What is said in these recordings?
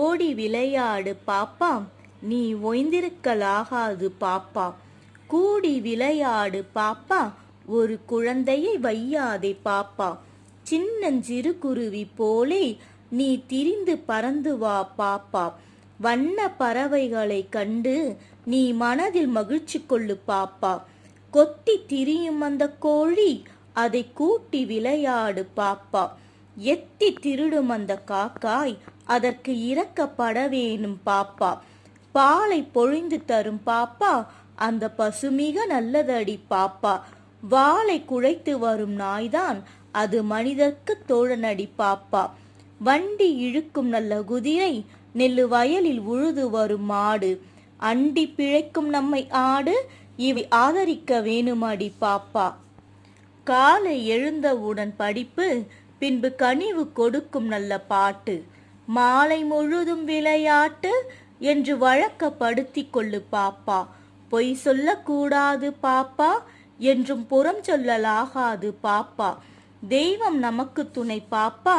ஓடி விளையாடு பாப்பா நீ ஒய்ந்திருக்கலாகாது பாப்பா கூடி விளையாடு பாப்பா ஒரு குழந்தையை வையாதே பாப்பா சின்னஞ்சிறு குருவி போலே நீ திரிந்து பறந்து வா பாப்பா வண்ண பறவைகளை கண்டு நீ மனதில் மகிழ்ச்சி கொள்ளு பாப்பா கொத்தி திரியும் அந்த கோழி அதை கூட்டி விளையாடு பாப்பா எத்தி திருடும் அந்த காக்காய் அதற்கு இறக்கப்பட வேணும் பாப்பா பாலை பொழிந்து தரும் பாப்பா அந்த பசு மிக நல்லதடி பாப்பா வாளை குழைத்து வரும் நாய்தான் அது மனிதர்க்கு தோழனடி பாப்பா வண்டி இழுக்கும் நல்ல குதிரை நெல்லு வயலில் உழுது வரும் மாடு அண்டி பிழைக்கும் நம்மை ஆடு இவை ஆதரிக்க வேணுமாடி பாப்பா காலை எழுந்தவுடன் படிப்பு பின்பு கனிவு கொடுக்கும் நல்ல பாட்டு மாலை முழுதும் விளையாட்டு என்று வழக்கப்படுத்தி கொள்ளு பாப்பா பொய் சொல்லக்கூடாது பாப்பா என்றும் புறம் சொல்லலாகாது பாப்பா தெய்வம் நமக்கு துணை பாப்பா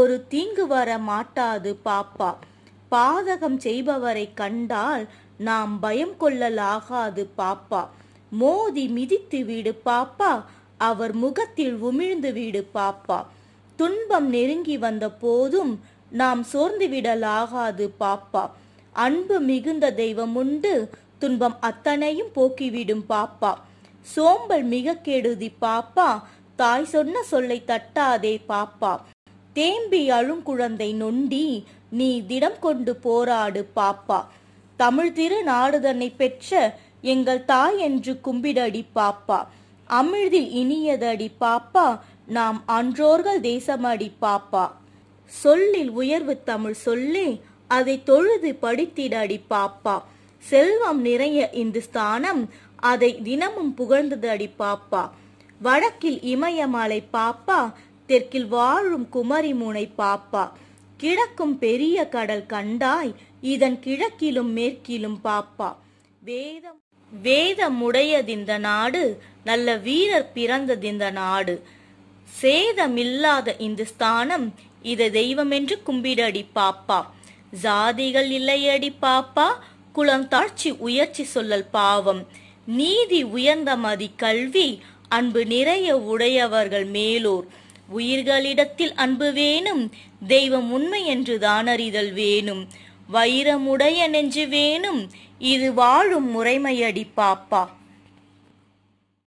ஒரு தீங்கு வர மாட்டாது பாப்பா பாதகம் செய்பவரை கண்டால் நாம் பயம் கொள்ளலாகாது பாப்பா மோதி மிதித்து வீடு பாப்பா அவர் முகத்தில் உமிழ்ந்து வீடு பாப்பா துன்பம் நெருங்கி வந்த போதும் நாம் சோர்ந்துவிடலாகாது பாப்பா அன்பு மிகுந்த தெய்வம் உண்டு துன்பம் அத்தனையும் போக்கிவிடும் பாப்பா சோம்பல் மிக கெடுதி பாப்பா தாய் சொன்ன சொல்லை தட்டாதே பாப்பா தேம்பி அழும் குழந்தை நொண்டி நீ திடம் கொண்டு போராடு பாப்பா தமிழ் திரு நாடுதனை பெற்ற எங்கள் தாய் என்று கும்பிடடி பாப்பா அமிழ்தில் இனியதடி பாப்பா நாம் அன்றோர்கள் தேசமாடி பாப்பா சொல்லில் உயர்வு தமிழ் சொல்லே அதை தொழுது படித்திடாடி பாப்பா செல்வம் நிறைய இந்துஸ்தானம் அதை தினமும் புகழ்ந்தது அடி பாப்பா வடக்கில் இமயமலை பாப்பா தெற்கில் வாழும் குமரி முனை பாப்பா கிழக்கும் பெரிய கடல் கண்டாய் இதன் கிழக்கிலும் மேற்கிலும் பாப்பா வேதம் வேதம் உடையதிந்த நாடு நல்ல வீரர் பிறந்ததிந்த நாடு சேதமில்லாத இந்துஸ்தானம் இதை தெய்வமென்று கும்பிடடி பாப்பா ஜாதிகள் இல்லையடி பாப்பா குளம் தாழ்ச்சி உயர்ச்சி சொல்லல் பாவம் நீதி உயர்ந்த மதி கல்வி அன்பு நிறைய உடையவர்கள் மேலோர் உயிர்களிடத்தில் அன்பு வேணும் தெய்வம் உண்மை என்று தானறிதல் வேணும் வைரமுடைய நெஞ்சு வேணும் இது வாழும் முறைமையடி பாப்பா